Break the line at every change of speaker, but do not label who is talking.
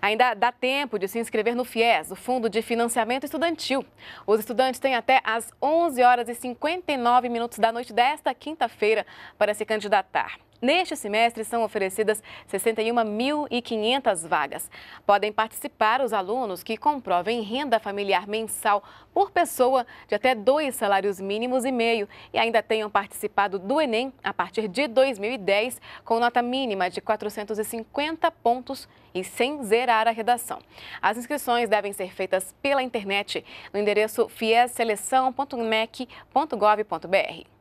Ainda dá tempo de se inscrever no FIES, o Fundo de Financiamento Estudantil. Os estudantes têm até às 11 horas e 59 minutos da noite desta quinta-feira para se candidatar. Neste semestre são oferecidas 61.500 vagas. Podem participar os alunos que comprovem renda familiar mensal por pessoa de até dois salários mínimos e meio e ainda tenham participado do Enem a partir de 2010 com nota mínima de 450 pontos e sem zerar a redação. As inscrições devem ser feitas pela internet no endereço fieseleção.mec.gov.br.